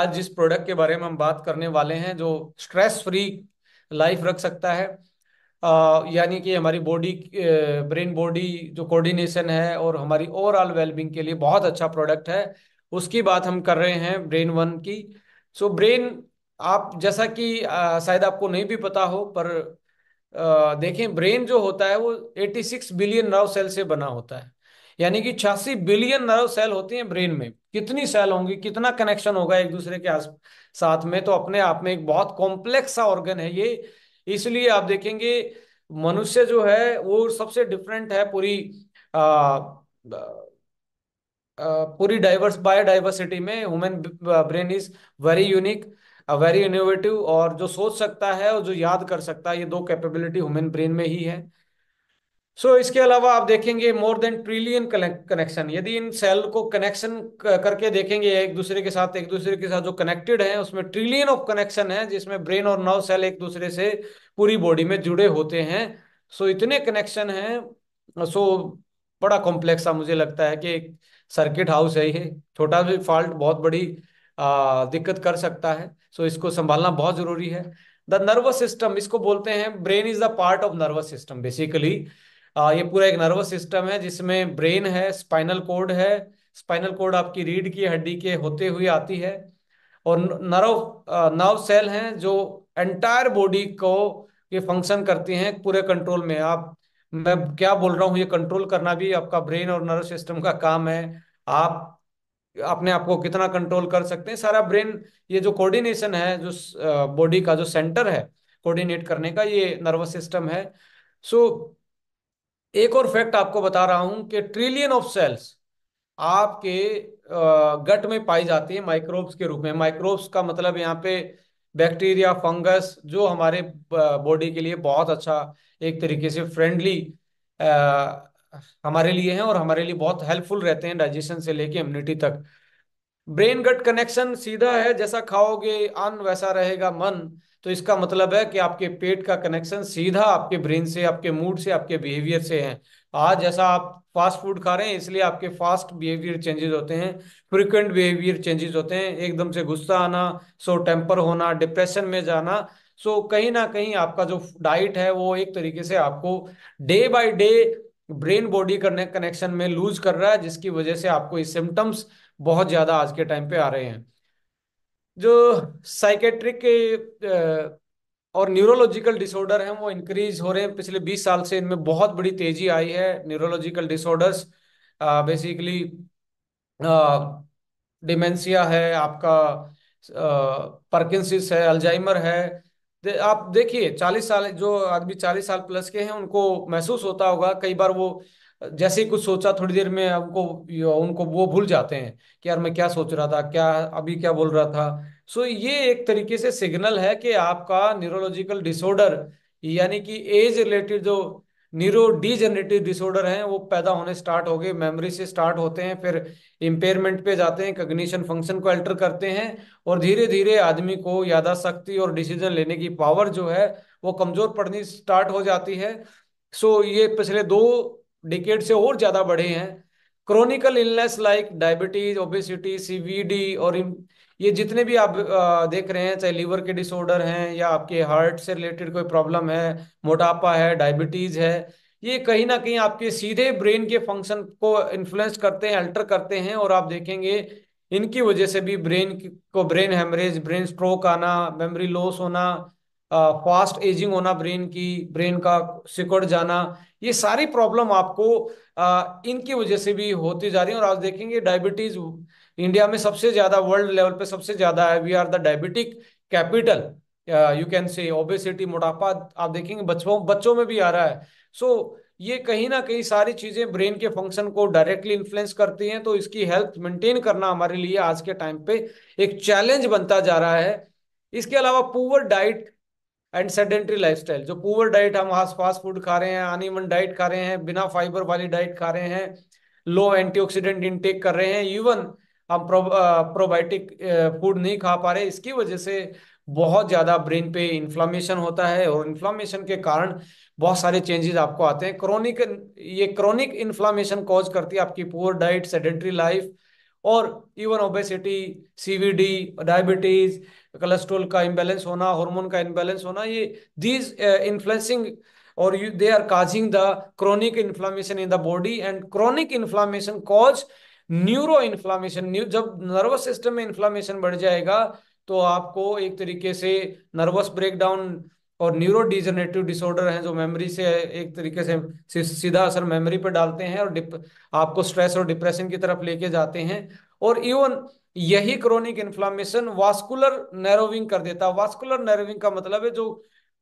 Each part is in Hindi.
आज जिस प्रोडक्ट के बारे में हम बात करने वाले हैं जो स्ट्रेस फ्री लाइफ रख सकता है यानी कि हमारी बॉडी ब्रेन बॉडी जो कोऑर्डिनेशन है और हमारी ओवरऑल वेलबींग के लिए बहुत अच्छा प्रोडक्ट है उसकी बात हम कर रहे हैं ब्रेन वन की सो so, ब्रेन आप जैसा कि शायद आपको नहीं भी पता हो पर आ, देखें ब्रेन जो होता है वो 86 बिलियन नर्व सेल से बना होता है यानी कि छियासी बिलियन नर्व सेल होती हैं ब्रेन में कितनी सेल होंगी कितना कनेक्शन होगा एक दूसरे के साथ में तो अपने आप में एक बहुत कॉम्प्लेक्स सा ऑर्गन है ये इसलिए आप देखेंगे मनुष्य जो है वो सबसे डिफरेंट है पूरी पूरी डाइवर्स बायोडाइवर्सिटी में human brain is very unique very innovative और जो सोच सकता है और जो याद कर सकता है ये दो कैपेबिलिटी ह्यूमन ब्रेन में ही है सो so, इसके अलावा आप देखेंगे मोर देन ट्रिलियन कनेक्शन यदि इन सेल को कनेक्शन करके देखेंगे एक दूसरे के साथ एक दूसरे के साथ जो कनेक्टेड है उसमें ट्रिलियन ऑफ कनेक्शन है जिसमें ब्रेन और नर्व सेल एक दूसरे से पूरी बॉडी में जुड़े होते हैं सो so, इतने कनेक्शन है सो so, बड़ा कॉम्प्लेक्स मुझे लगता है कि सर्किट हाउस है ये छोटा भी फॉल्ट बहुत बड़ी आ, दिक्कत कर सकता है सो so, इसको संभालना बहुत जरूरी है द नर्वस सिस्टम इसको बोलते हैं brain is the part of nervous system basically ये पूरा एक नर्वस सिस्टम है जिसमें ब्रेन है स्पाइनल कोड है स्पाइनल कोड आपकी रीढ़ की हड्डी के होते हुए आती है और नर्व नर्व सेल हैं जो एंटायर बॉडी को ये फंक्शन करती हैं पूरे कंट्रोल में आप मैं क्या बोल रहा हूँ ये कंट्रोल करना भी आपका ब्रेन और नर्व सिस्टम का काम है आप अपने आप को कितना कंट्रोल कर सकते हैं सारा ब्रेन ये जो कोऑर्डिनेशन है जो बॉडी का जो सेंटर है कोऑर्डिनेट करने का ये नर्वस सिस्टम है सो so, एक और फैक्ट आपको बता रहा हूं कि ट्रिलियन ऑफ सेल्स आपके गट में पाई जाती है माइक्रोब्स के रूप में माइक्रोब्स का मतलब यहाँ पे बैक्टीरिया फंगस जो हमारे बॉडी के लिए बहुत अच्छा एक तरीके से फ्रेंडली हमारे लिए हैं और हमारे लिए बहुत हेल्पफुल रहते हैं डाइजेशन से लेके इम्यूनिटी तक ब्रेन गट कनेक्शन सीधा है जैसा खाओगे अन्न वैसा रहेगा मन तो इसका मतलब है कि आपके पेट का कनेक्शन सीधा आपके ब्रेन से आपके मूड से आपके बिहेवियर से है आज जैसा आप फास्ट फूड खा रहे हैं इसलिए आपके फास्ट बिहेवियर चेंजेस होते हैं फ्रिक्वेंट बिहेवियर चेंजेस होते हैं एकदम से गुस्सा आना सो टेम्पर होना डिप्रेशन में जाना सो कहीं ना कहीं आपका जो डाइट है वो एक तरीके से आपको day by day brain body करने कनेक्शन में लूज कर रहा है जिसकी वजह से आपको ये सिम्टम्स बहुत ज्यादा आज के टाइम पे आ रहे हैं जो साइकेट्रिक और न्यूरोलॉजिकल डिसऑर्डर हैं वो इंक्रीज हो रहे हैं पिछले 20 साल से इनमें बहुत बड़ी तेजी आई है न्यूरोलॉजिकल डिसऑर्डर्स बेसिकली डिमेंसिया है आपका परकिंसिस है अल्जाइमर है दे, आप देखिए 40 साल जो आदमी 40 साल प्लस के हैं उनको महसूस होता होगा कई बार वो जैसे ही कुछ सोचा थोड़ी देर में उनको उनको वो भूल जाते हैं कि यार मैं क्या सोच रहा था क्या अभी क्या बोल रहा था सो ये एक तरीके से सिग्नल है कि आपका न्यूरोलॉजिकल डिसऑर्डर यानी कि एज रिलेटेड जो न्यूरो डीजेनरेटिव डिसऑर्डर हैं वो पैदा होने स्टार्ट हो गए मेमोरी से स्टार्ट होते हैं फिर इम्पेयरमेंट पे जाते हैं कग्निशन फंक्शन को अल्टर करते हैं और धीरे धीरे आदमी को यादाशक्ति और डिसीजन लेने की पावर जो है वो कमज़ोर पड़नी स्टार्ट हो जाती है सो ये पिछले दो डिकेड हम्म। से और ज्यादा बढ़े हैं chronical illness like diabetes obesity CVD और ये जितने भी आप देख रहे हैं चाहे लीवर के डिसऑर्डर हैं या आपके हार्ट से रिलेटेड कोई प्रॉब्लम है मोटापा है डायबिटीज है ये कहीं ना कहीं आपके सीधे ब्रेन के फंक्शन को इन्फ्लुएंस करते हैं अल्टर करते हैं और आप देखेंगे इनकी वजह से भी ब्रेन को ब्रेन हेमरेज ब्रेन स्ट्रोक आना मेमोरी लॉस होना फास्ट एजिंग होना ब्रेन की ब्रेन का सिकुड़ जाना ये सारी प्रॉब्लम आपको इनकी वजह से भी होती जा रही है और आप देखेंगे डायबिटीज इंडिया में सबसे ज्यादा वर्ल्ड लेवल पे सबसे ज्यादा है we are the diabetic capital you can say obesity मोटापा आप देखेंगे बच्चों बच्चों में भी आ रहा है सो so, ये कहीं ना कहीं सारी चीजें ब्रेन के फंक्शन को डायरेक्टली इन्फ्लुएंस करती हैं तो इसकी हेल्थ मेंटेन करना हमारे लिए आज के टाइम पे एक चैलेंज बनता जा रहा है इसके अलावा poor diet and sedentary lifestyle जो पुअर डाइट हम आज फास्ट फूड खा रहे हैं अनिमन डाइट खा रहे हैं बिना फाइबर वाली डाइट खा रहे हैं लो एंटीऑक्सीडेंट इनटेक कर रहे हैं इवन हम प्रो, प्रोबायोटिक फूड नहीं खा पा रहे इसकी वजह से बहुत ज़्यादा ब्रेन पे इन्फ्लामेशन होता है और इन्फ्लामेशन के कारण बहुत सारे चेंजेस आपको आते हैं क्रोनिक ये क्रोनिक इन्फ्लामेशन कॉज करती है आपकी पुअर डाइट सेडेंट्री लाइफ और even obesity CVD diabetes cholesterol का इम्बेलेंस होना हार्मोन का इम्बेलेंस होना ये दीज इन्फ्लुएंसिंग और you, they are causing the chronic inflammation in the body and chronic inflammation cause neuroinflammation न्यू जब नर्वस सिस्टम में इन्फ्लामेशन बढ़ जाएगा तो आपको एक तरीके से नर्वस ब्रेकडाउन और न्यूरो डिजनरेटिव डिसऑर्डर है जो मेमोरी से एक तरीके से सीधा असर मेमोरी पर डालते हैं और आपको स्ट्रेस और डिप्रेशन की तरफ लेके जाते हैं और इवन यही क्रोनिक इन्फ्लामेशन वास्कुलर नैरोविंग कर देता है वास्कुलर नैरोविंग का मतलब है जो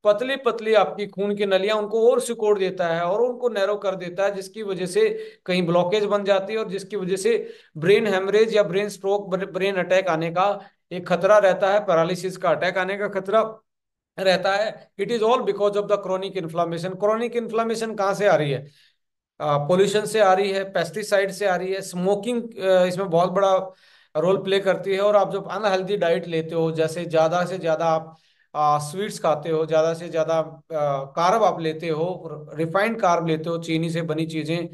पतली पतली आपकी खून की नलियां उनको और सिकोड़ देता है और उनको नैरो कर देता है जिसकी वजह से कहीं ब्लॉकेज बन जाती है और जिसकी वजह से ब्रेन हेमरेज या ब्रेन स्ट्रोक ब्रेन अटैक आने का एक खतरा रहता है पैरालिसिस का अटैक आने का खतरा रहता है it is all because of the chronic inflammation chronic inflammation कहाँ से आ रही है पोल्यूशन से आ रही है पेस्टिसाइड से आ रही है स्मोकिंग इसमें बहुत बड़ा रोल प्ले करती है और आप जब अनहेल्दी डाइट लेते हो जैसे ज़्यादा से ज़्यादा आप स्वीट्स खाते हो ज़्यादा से ज़्यादा कार्ब आप लेते हो रिफाइंड कार्ब लेते हो चीनी से बनी चीज़ें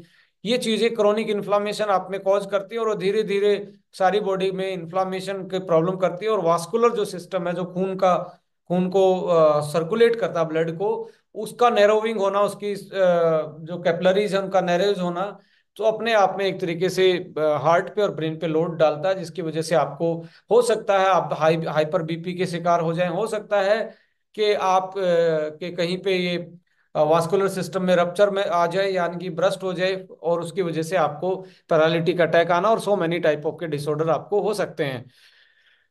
ये चीज़ें क्रोनिक इन्फ्लामेशन आप में कॉज करती है और धीरे धीरे सारी बॉडी में इन्फ्लामेशन की प्रॉब्लम करती है और वास्कुलर जो सिस्टम है जो खून का खून को सर्कुलेट करता है ब्लड को उसका नैरोविंग होना उसकी जो कैपलरीज है उनका नैरोज होना तो अपने आप में एक तरीके से हार्ट पे और ब्रेन पे लोड डालता है जिसकी वजह से आपको हो सकता है आप हाई हाइपर बीपी के शिकार हो जाए हो सकता है कि आप के कहीं पे ये वास्कुलर सिस्टम में रप्चर में आ जाए यानी कि ब्रस्ट हो जाए और उसकी वजह से आपको पैरालिटिक अटैक आना और सो मेनी टाइप ऑफ के डिसऑर्डर आपको हो सकते हैं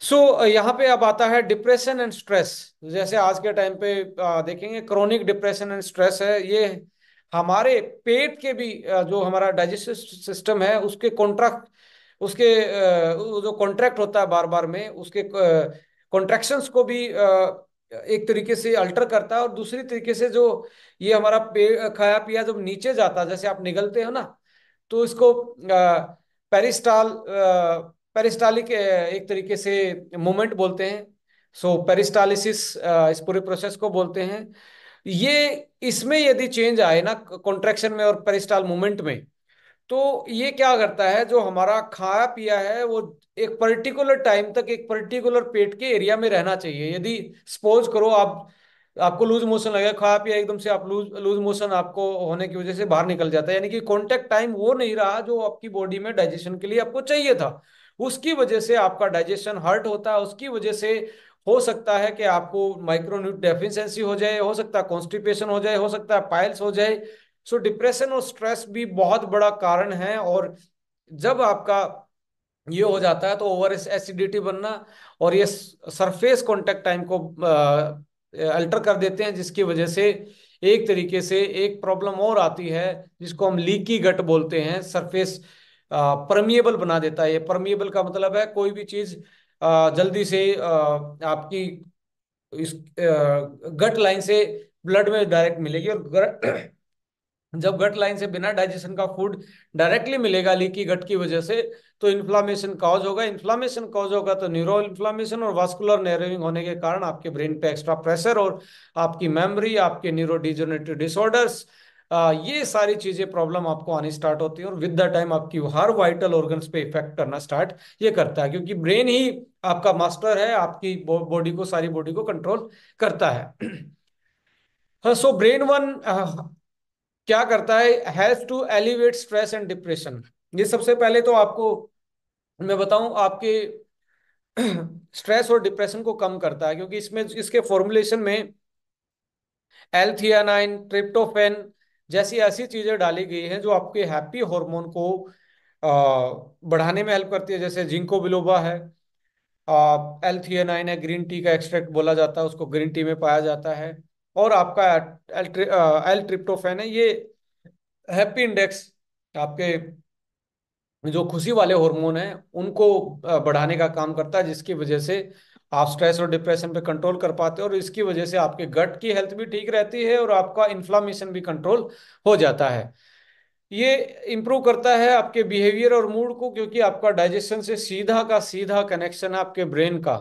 सो so, uh, यहाँ पे अब आता है डिप्रेशन एंड स्ट्रेस जैसे आज के टाइम पे देखेंगे क्रोनिक डिप्रेशन एंड स्ट्रेस है ये हमारे पेट के भी जो हमारा डाइजेस्टिव सिस्टम है उसके कॉन्ट्रैक्ट उसके जो कॉन्ट्रैक्ट होता है बार बार में उसके कॉन्ट्रेक्शन को भी एक तरीके से अल्टर करता है और दूसरी तरीके से जो ये हमारा पे खाया पिया जब नीचे जाता है जैसे आप निगलते हो ना तो इसको पेरिस्टाल पेरिस्टालिक eh, एक तरीके से मूवमेंट बोलते हैं सो पेरिस्टालिसिस eh, इस पूरे प्रोसेस को बोलते हैं ये इसमें यदि चेंज आए ना कॉन्ट्रेक्शन में और पेरिस्टाल मूवमेंट में तो ये क्या करता है जो हमारा खाया पिया है वो एक पर्टिकुलर टाइम तक एक पर्टिकुलर पेट के एरिया में रहना चाहिए यदि सपोज करो आप आपको लूज मोशन लगेगा खाया पिया एकदम से आप लूज लूज मोशन आपको होने की वजह से बाहर निकल जाता है यानी कि कॉन्टेक्ट टाइम वो नहीं रहा जो आपकी बॉडी में डाइजेशन के लिए आपको चाहिए था उसकी वजह से आपका डाइजेशन हर्ट होता है उसकी वजह से हो सकता है कि आपको माइक्रोन्यूट डेफिशेंसी हो जाए हो सकता है कॉन्स्टिपेशन हो जाए हो सकता है पाइल्स हो जाए सो डिप्रेशन और स्ट्रेस भी बहुत बड़ा कारण है और जब आपका ये हो जाता है तो ओवर एसिडिटी बनना और ये सरफेस कॉन्टेक्ट टाइम को अल्टर कर देते हैं जिसकी वजह से एक तरीके से एक प्रॉब्लम और आती है जिसको हम लीकी गट बोलते हैं सरफेस परमिएबल बना देता है परमिएबल का मतलब है कोई भी चीज जल्दी से आपकी इस गट लाइन से ब्लड में डायरेक्ट मिलेगी और जब गट लाइन से बिना डाइजेशन का फूड डायरेक्टली मिलेगा लीकी गट की वजह से तो इन्फ्लामेशन कॉज होगा इन्फ्लामेशन कॉज होगा तो न्यूरो इन्फ्लामेशन और वास्कुलर नेरोइंग होने के कारण आपके ब्रेन पे एक्स्ट्रा प्रेशर और आपकी मेमोरी आपके न्यूरो डिजोनेटिव डिसऑर्डर्स आ, ये सारी चीजें प्रॉब्लम आपको आनी स्टार्ट होती है और विद द टाइम आपकी हर वाइटल ऑर्गन्स पे इफेक्ट करना स्टार्ट ये करता है क्योंकि ब्रेन ही आपका मास्टर है आपकी बॉडी को सारी बॉडी को कंट्रोल करता है सो ब्रेन वन क्या करता है has to elevate stress and depression ये सबसे पहले तो आपको मैं बताऊं आपके स्ट्रेस और डिप्रेशन को कम करता है क्योंकि इसमें इसके फॉर्मुलेशन में एल्थियानाइन ट्रिप्टोफेन जैसी ऐसी चीज़ें डाली गई हैं जो आपके हैप्पी हार्मोन को बढ़ाने में हेल्प करती है जैसे जिंको बिलोबा है एल है ग्रीन टी का एक्सट्रैक्ट बोला जाता है उसको ग्रीन टी में पाया जाता है और आपका एल ट्रिप्टोफेन है ये हैप्पी इंडेक्स आपके जो खुशी वाले हार्मोन है उनको बढ़ाने का काम करता है जिसकी वजह से आप स्ट्रेस और डिप्रेशन पे कंट्रोल कर पाते हो और इसकी वजह से आपके गट की हेल्थ भी ठीक रहती है और आपका इन्फ्लामेशन भी कंट्रोल हो जाता है ये इम्प्रूव करता है आपके बिहेवियर और मूड को क्योंकि आपका डाइजेशन से सीधा का सीधा कनेक्शन है आपके ब्रेन का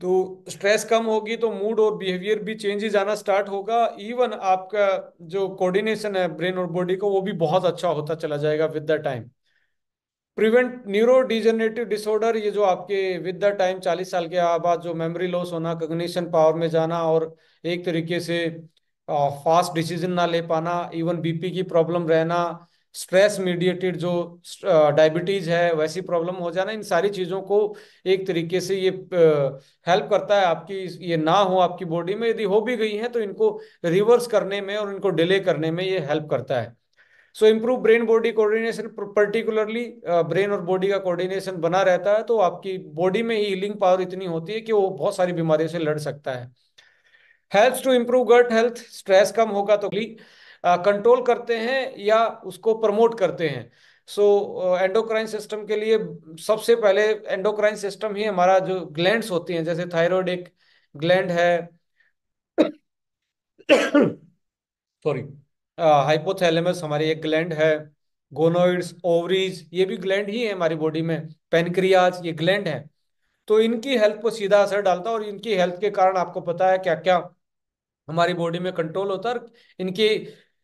तो स्ट्रेस कम होगी तो मूड और बिहेवियर भी चेंजेज आना स्टार्ट होगा इवन आपका जो कोऑर्डिनेशन है ब्रेन और बॉडी का वो भी बहुत अच्छा होता चला जाएगा with the time prevent neuro degenerative disorder ये जो आपके विद द टाइम चालीस साल के बाद जो मेमोरी लॉस होना कग्निशन पावर में जाना और एक तरीके से फास्ट डिसीजन ना ले पाना इवन बीपी की प्रॉब्लम रहना स्ट्रेस मीडिएटेड जो डायबिटीज है वैसी प्रॉब्लम हो जाना इन सारी चीज़ों को एक तरीके से ये हेल्प करता है आपकी ये ना हो आपकी बॉडी में यदि हो भी गई है तो इनको रिवर्स करने में और इनको डिले करने में ये हेल्प करता है so improve brain body coordination particularly brain और बॉडी का कोऑर्डिनेशन बना रहता है तो आपकी बॉडी में ही हीलिंग पावर इतनी होती है कि वो बहुत सारी बीमारियों से लड़ सकता है helps to improve gut health stress कम होगा तो कंट्रोल uh, करते हैं या उसको प्रमोट करते हैं सो एंडोक्राइन सिस्टम के लिए सबसे पहले एंडोक्राइन सिस्टम ही हमारा जो ग्लैंड्स होती हैं जैसे थायराइड एक ग्लैंड है सॉरी हाइपोथैलेमस हमारी एक ग्लैंड है गोनोइड्स ओवरीज ये भी ग्लैंड ही है हमारी बॉडी में पेनक्रियाज ये ग्लैंड है तो इनकी हेल्थ पर सीधा असर डालता है और इनकी हेल्थ के कारण आपको पता है क्या क्या हमारी बॉडी में कंट्रोल होता है इनकी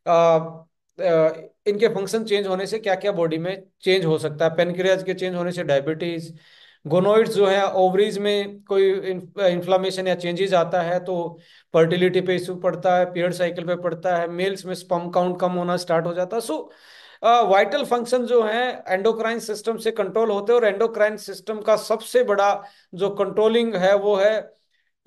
आ, आ, इनके फंक्शन चेंज होने से क्या क्या बॉडी में चेंज हो सकता है पेनक्रियाज के चेंज होने से डायबिटीज गोनोइड्स जो है ओवरीज में कोई इन्फ्लामेशन या चेंजेस आता है तो फर्टिलिटी पे इशू पड़ता है पीरियड साइकिल पे पड़ता है मेल्स में स्पम काउंट कम होना स्टार्ट हो जाता है सो वाइटल फंक्शन जो है एंडोक्राइन सिस्टम से कंट्रोल होते हैं और एंडोक्राइन सिस्टम का सबसे बड़ा जो कंट्रोलिंग है वो है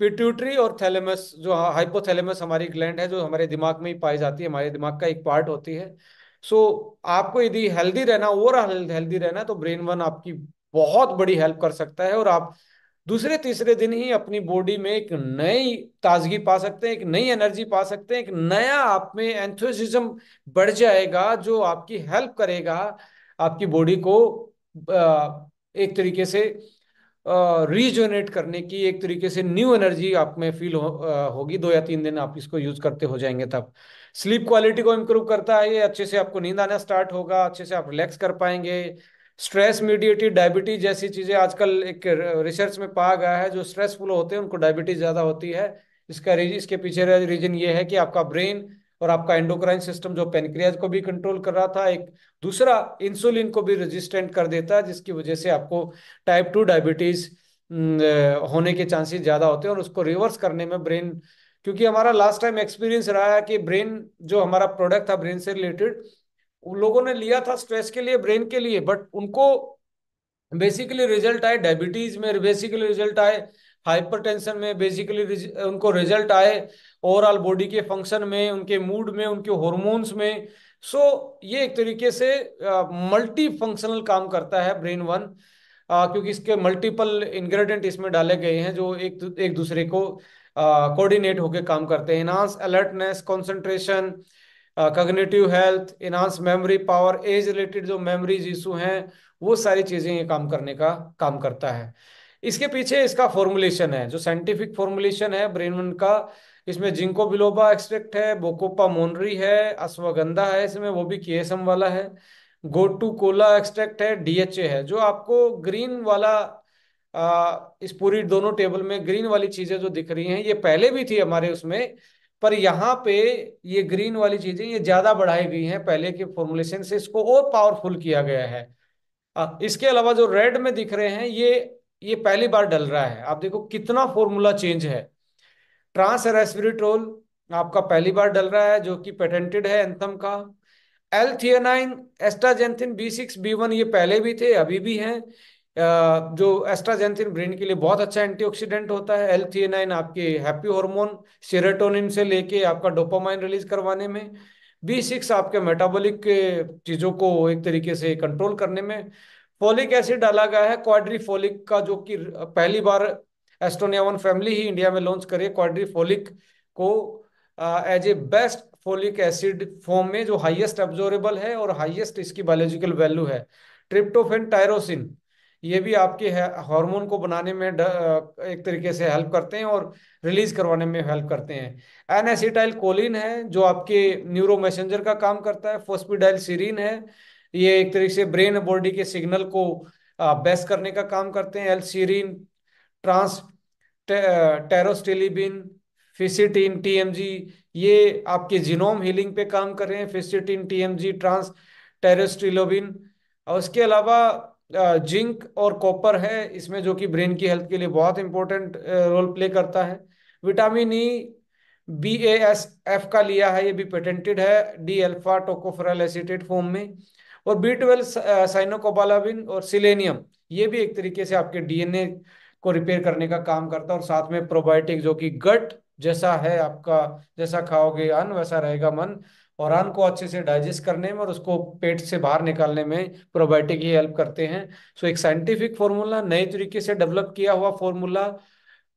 पिट्यूटरी और थैलेमस जो हाइपोथैलेमस हमारी ग्लैंड है जो हमारे दिमाग में ही पाई जाती है हमारे दिमाग का एक पार्ट होती है सो so, आपको यदि हेल्दी रहना ओवरऑल हेल्दी रहना तो ब्रेन वन आपकी बहुत बड़ी हेल्प कर सकता है और आप दूसरे तीसरे दिन ही अपनी बॉडी में एक नई ताजगी पा सकते हैं एक नई एनर्जी पा सकते हैं एक नया आप में एंथोसिज्म बढ़ जाएगा जो आपकी हेल्प करेगा आपकी बॉडी को एक तरीके से रिजोनेट करने की एक तरीके से न्यू एनर्जी आप में फील हो, होगी दो या तीन दिन आप इसको यूज करते हो जाएंगे तब स्लीप क्वालिटी को इम्प्रूव करता है ये अच्छे से आपको नींद आना स्टार्ट होगा अच्छे से आप रिलैक्स कर पाएंगे स्ट्रेस मीडिएटेड डायबिटीज जैसी चीज़ें आजकल एक रिसर्च में पाया गया है जो स्ट्रेसफुल होते हैं उनको डायबिटीज ज़्यादा होती है इसका इसके पीछे रीजन ये है कि आपका ब्रेन और आपका एंडोक्राइन सिस्टम जो पेनक्रियाज को भी कंट्रोल कर रहा था एक दूसरा इंसुलिन को भी रेजिस्टेंट कर देता है जिसकी वजह से आपको टाइप टू डायबिटीज़ होने के चांसेस ज़्यादा होते हैं और उसको रिवर्स करने में ब्रेन क्योंकि हमारा लास्ट टाइम एक्सपीरियंस रहा है कि ब्रेन जो हमारा प्रोडक्ट था ब्रेन से रिलेटेड उन लोगों ने लिया था स्ट्रेस के लिए ब्रेन के लिए बट उनको बेसिकली रिजल्ट आए डायबिटीज में बेसिकली रिजल्ट आए हाइपरटेंशन में बेसिकली उनको रिजल्ट आए ओवरऑल बॉडी के फंक्शन में उनके मूड में उनके हॉर्मोन्स में सो so, ये एक तरीके से मल्टी फंक्शनल काम करता है ब्रेन वन uh, क्योंकि इसके मल्टीपल इंग्रेडिएंट इसमें डाले गए हैं जो एक एक दूसरे को कोऑर्डिनेट होकर काम करते हैं enhance alertness uh, cognitive health enhance memory power age related जो मेमोरीज इशू हैं वो सारी चीज़ें ये काम करने का काम करता है इसके पीछे इसका फॉर्मुलेशन है जो साइंटिफिक फॉर्मुलेशन है वन का इसमें जिंको बिलोबा एक्सट्रैक्ट है बोकोपा मोनरी है अश्वगंधा है इसमें वो भी के वाला है गोटू कोला एक्सट्रैक्ट है डीएचए है जो आपको ग्रीन वाला आ, इस पूरी दोनों टेबल में ग्रीन वाली चीजें जो दिख रही हैं ये पहले भी थी हमारे उसमें पर यहाँ पे ये ग्रीन वाली चीजें ये ज्यादा बढ़ाई गई हैं पहले के फॉर्मुलेशन से इसको और पावरफुल किया गया है इसके अलावा जो रेड में दिख रहे हैं ये ये पहली बार डल रहा है आप देखो कितना फॉर्मूला चेंज है ट्रांस रेस्पिरिट्रोल आपका पहली बार डल रहा है जो कि पेटेंटेड है एंथम का L theanine astaxanthin B six B one ये पहले भी थे अभी भी हैं जो एस्ट्राजेंथिन ब्रेन के लिए बहुत अच्छा एंटीऑक्सीडेंट होता है एल आपके हैप्पी हार्मोन सेरेटोनिन से लेके आपका डोपामाइन रिलीज करवाने में बी सिक्स आपके मेटाबॉलिक चीज़ों को एक तरीके से कंट्रोल करने में फोलिक एसिड डाला गया है क्वाड्रीफोलिक का जो कि पहली बार एस्ट्रोनियावन फैमिली ही इंडिया में लॉन्च करे क्वाड्रीफोलिक को as a best folic acid form में जो हाइएस्ट एब्जोरेबल है और हाइएस्ट इसकी बायोलॉजिकल वैल्यू है ट्रिप्टोफेन टायरोसिन ये भी आपके हार्मोन को बनाने में एक तरीके से हेल्प करते हैं और रिलीज करवाने में हेल्प करते हैं एन एसिटाइल कोलिन है जो आपके न्यूरो मैसेंजर का काम करता है फोस्पिडाइल सीरीन है ये एक तरीके से ब्रेन बॉडी के सिग्नल को बेस करने का काम करते हैं L serine trans pterostilbene fisetin TMG ये आपके जीनोम हीलिंग पे काम कर रहे हैं फिसिटीन टीएमजी ट्रांस टेरोस्टिलोबिन और उसके अलावा जिंक और कॉपर है इसमें जो कि ब्रेन की हेल्थ के लिए बहुत इंपॉर्टेंट रोल प्ले करता है vitamin E B A S F का लिया है ये भी पेटेंटेड है D alpha tocopheryl acetate form में और बी ट्वेल्व साइनोकोबालाबिन और सिलेनियम ये भी एक तरीके से आपके डीएनए को रिपेयर करने का काम करता है और साथ में प्रोबायोटिक जो कि गट जैसा है आपका जैसा खाओगे अन्न वैसा रहेगा मन औरान को अच्छे से डाइजेस्ट करने में और उसको पेट से बाहर निकालने में प्रोबायोटिक ही हेल्प करते हैं सो एक साइंटिफिक फॉर्मूला नए तरीके से डेवलप किया हुआ फॉर्मूला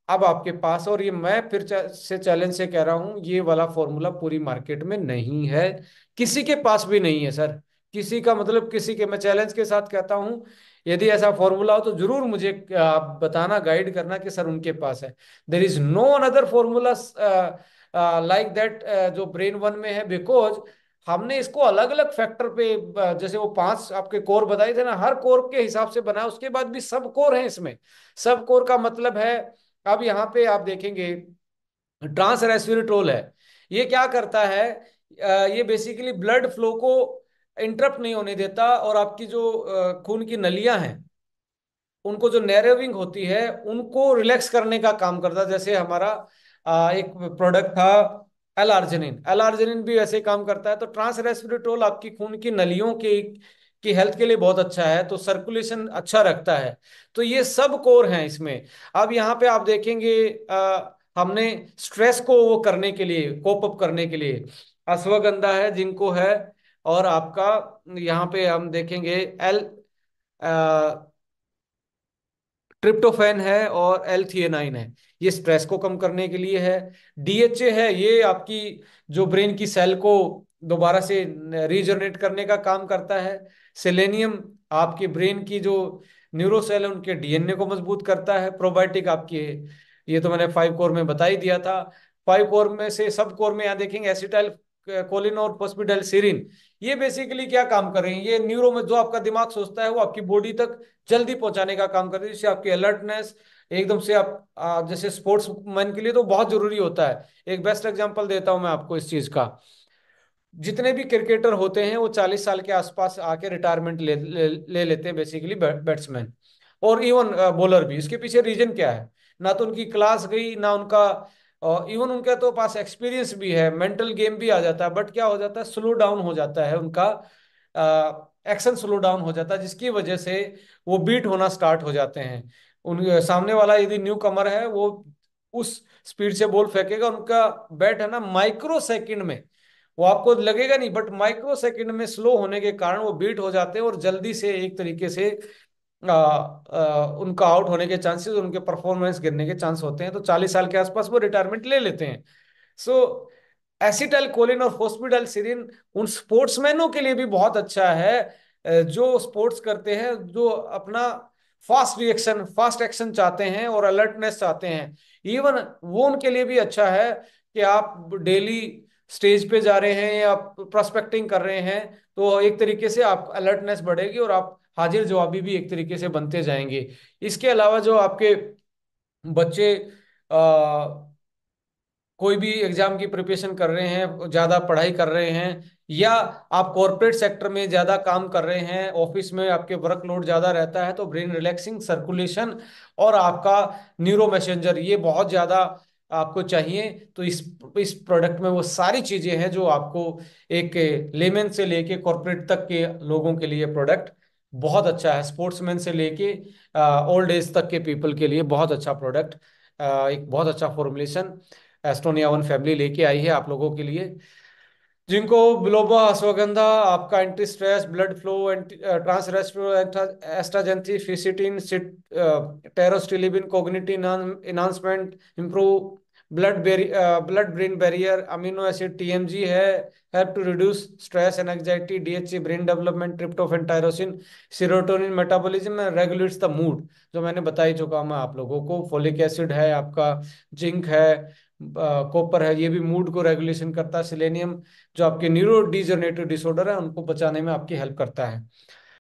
अब आपके पास और ये मैं फिर से चैलेंज से कह रहा हूँ ये वाला फॉर्मूला पूरी मार्केट में नहीं है किसी के पास भी नहीं है सर किसी का मतलब किसी के मैं चैलेंज के साथ कहता हूँ यदि ऐसा फॉर्मूला हो तो जरूर मुझे आप बताना गाइड करना कि सर उनके पास है there is no another formula like that जो ब्रेन वन में है बिकॉज हमने इसको अलग अलग फैक्टर पे जैसे वो पांच आपके कोर बताए थे ना हर कोर के हिसाब से बना उसके बाद भी सब कोर है इसमें सब कोर का मतलब है अब यहाँ पे आप देखेंगे ट्रांस रेस्पिरेट्रोल है ये क्या करता है ये बेसिकली ब्लड फ्लो को इंटरप्ट नहीं होने देता और आपकी जो खून की नलियां हैं उनको जो नैरोविंग होती है उनको रिलैक्स करने का काम करता जैसे हमारा एक प्रोडक्ट था एलार्जनिन एलार्जनिन भी वैसे काम करता है तो ट्रांस रेस्पिरेटोल आपकी खून की नलियों के की हेल्थ के लिए बहुत अच्छा है तो सर्कुलेशन अच्छा रखता है तो ये सब कोर हैं इसमें अब यहाँ पे आप देखेंगे आ, हमने स्ट्रेस को वो करने के लिए कोप अप करने के लिए अश्वगंधा है जिनको है और आपका यहाँ पे हम देखेंगे एल आ, ट्रिप्टोफेन है और एल है ये स्ट्रेस को कम करने के लिए है डीएचए है ये आपकी जो ब्रेन की सेल को दोबारा से रिजनरेट करने का काम करता है सेलेनियम आपके ब्रेन की जो न्यूरो सेल है उनके डीएनए को मजबूत करता है प्रोबायोटिक आपके ये तो मैंने फाइव कोर में बता ही दिया था फाइव कोर में से सब कोर में यहाँ देखेंगे एसिटाइल कोलिन और पोस्पिडाइल सीरिन ये बेसिकली क्या काम कर रहे हैं ये न्यूरो में जो आपका दिमाग सोचता है वो आपकी बॉडी तक जल्दी पहुंचाने का काम कर रहे हैं जिससे आपकी अलर्टनेस एकदम से आप जैसे स्पोर्ट्स मैन के लिए तो बहुत जरूरी होता है एक बेस्ट एग्जाम्पल देता हूं मैं आपको इस चीज का जितने भी क्रिकेटर होते हैं वो चालीस साल के आसपास आके रिटायरमेंट ले, ले, ले लेते हैं बेसिकली बैट्समैन और इवन बॉलर भी इसके पीछे रीजन क्या है ना तो उनकी क्लास गई ना उनका और इवन उनके तो पास एक्सपीरियंस भी है मेंटल गेम भी आ जाता है बट क्या हो जाता है स्लो डाउन हो जाता है उनका एक्शन स्लो डाउन हो जाता है जिसकी वजह से वो बीट होना स्टार्ट हो जाते हैं उन सामने वाला यदि न्यू कमर है वो उस स्पीड से बॉल फेंकेगा उनका बैट है ना माइक्रो सेकेंड में वो आपको लगेगा नहीं बट माइक्रो सेकेंड में स्लो होने के कारण वो बीट हो जाते हैं और जल्दी से एक तरीके से आ, आ, उनका आउट होने के चांसेस उनके परफॉर्मेंस गिरने के चांस होते हैं तो चालीस साल के आसपास वो रिटायरमेंट ले लेते हैं सो एसिटल कोलिन और हॉस्पिटल सीरिन उन स्पोर्ट्समैनों के लिए भी बहुत अच्छा है जो स्पोर्ट्स करते हैं जो अपना फास्ट रिएक्शन फास्ट एक्शन चाहते हैं और अलर्टनेस चाहते हैं इवन वो उनके लिए भी अच्छा है कि आप डेली स्टेज पे जा रहे हैं या प्रोस्पेक्टिंग कर रहे हैं तो एक तरीके से आप अलर्टनेस बढ़ेगी और आप हाजिर जवाबी भी एक तरीके से बनते जाएंगे इसके अलावा जो आपके बच्चे आ, कोई भी एग्जाम की प्रिपरेशन कर रहे हैं ज़्यादा पढ़ाई कर रहे हैं या आप कॉरपोरेट सेक्टर में ज़्यादा काम कर रहे हैं ऑफिस में आपके वर्कलोड ज़्यादा रहता है तो ब्रेन रिलैक्सिंग सर्कुलेशन और आपका न्यूरो मैसेंजर ये बहुत ज़्यादा आपको चाहिए तो इस इस प्रोडक्ट में वो सारी चीज़ें हैं जो आपको एक लेमन से लेके कॉरपोरेट तक के लोगों के लिए प्रोडक्ट बहुत अच्छा है स्पोर्ट्समैन से लेके ओल्ड एज तक के पीपल के लिए बहुत अच्छा प्रोडक्ट एक बहुत अच्छा फॉर्मुलेशन एस्टोनिया वन फैमिली लेके आई है आप लोगों के लिए जिनको ब्लोबा अश्वगंधा आपका anti stress blood flow anti trans resveratrol fisetin pterostilbene cognitive enhancement improve blood blood brain barrier amino acid TMG है help to reduce stress and anxiety DHC brain development tryptophan tyrosine serotonin metabolism regulates the mood जो मैंने बता ही चुका हूँ मैं आप लोगों को फोलिक एसिड है आपका जिंक है कॉपर uh, है ये भी मूड को रेगुलेशन करता है सिलेनियम जो आपके न्यूरो डिजनरेटिव डिसऑर्डर है उनको बचाने में आपकी हेल्प करता है